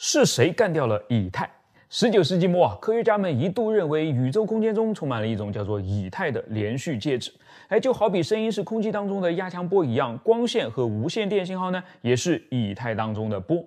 是谁干掉了以太？十九世纪末啊，科学家们一度认为宇宙空间中充满了一种叫做以太的连续介质。哎，就好比声音是空气当中的压强波一样，光线和无线电信号呢也是以太当中的波。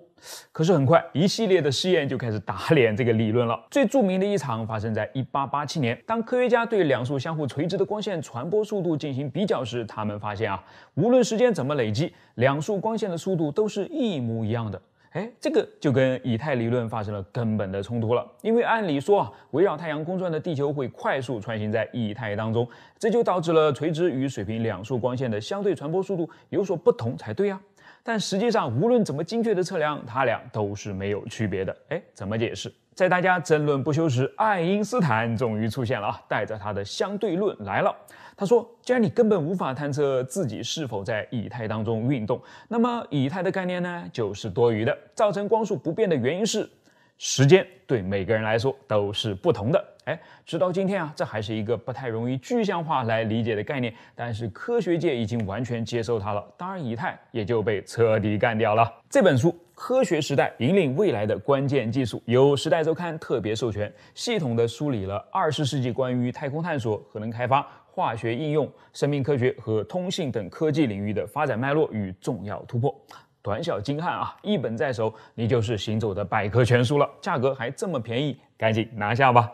可是很快，一系列的试验就开始打脸这个理论了。最著名的一场发生在一八八七年，当科学家对两束相互垂直的光线传播速度进行比较时，他们发现啊，无论时间怎么累积，两束光线的速度都是一模一样的。哎，这个就跟以太理论发生了根本的冲突了。因为按理说啊，围绕太阳公转的地球会快速穿行在以太当中，这就导致了垂直与水平两束光线的相对传播速度有所不同才对呀。但实际上，无论怎么精确的测量，它俩都是没有区别的。哎，怎么解释？在大家争论不休时，爱因斯坦终于出现了啊，带着他的相对论来了。他说：“既然你根本无法探测自己是否在以太当中运动，那么以太的概念呢，就是多余的。造成光速不变的原因是，时间对每个人来说都是不同的。”哎，直到今天啊，这还是一个不太容易具象化来理解的概念。但是科学界已经完全接受它了，当然以太也就被彻底干掉了。这本书《科学时代引领未来的关键技术》由时代周刊特别授权，系统的梳理了二十世纪关于太空探索、核能开发、化学应用、生命科学和通信等科技领域的发展脉络与重要突破。短小精悍啊，一本在手，你就是行走的百科全书了。价格还这么便宜，赶紧拿下吧！